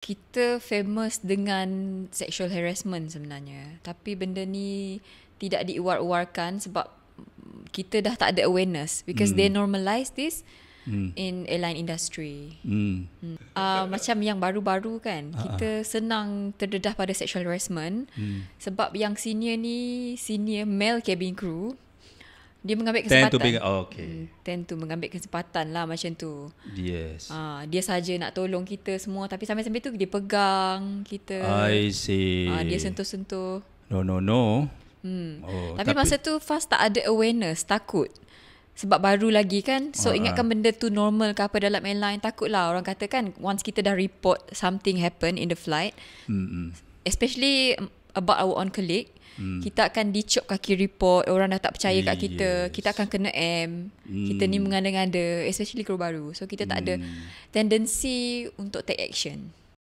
kita famous dengan sexual harassment sebenarnya tapi benda ni tidak diuar-uarkan sebab kita dah tak ada awareness because mm. they hmm. normalize this mm. in airline industry. Mm. Mm. Uh, macam yang baru-baru kan uh-huh. kita senang terdedah pada sexual harassment mm. sebab yang senior ni senior male cabin crew dia mengambil kesempatan. Tentu to, oh, okay. Hmm, tend mengambil kesempatan lah macam tu. Yes. Uh, dia saja nak tolong kita semua. Tapi sampai-sampai tu dia pegang kita. I see. Uh, dia sentuh-sentuh. No, no, no. Hmm. Oh, tapi, tapi masa tu Fas tak ada awareness. Takut. Sebab baru lagi kan. So uh, ingatkan benda tu normal ke apa dalam airline. takut lah orang kata kan. Once kita dah report something happen in the flight. Mm-mm. Especially about our own colleague. Hmm. Kita akan dicop kaki report, orang dah tak percaya kat kita, yes. kita akan kena M. Hmm. Kita ni hmm. mengada-ngada, especially kru baru. So kita tak hmm. ada tendency untuk take action.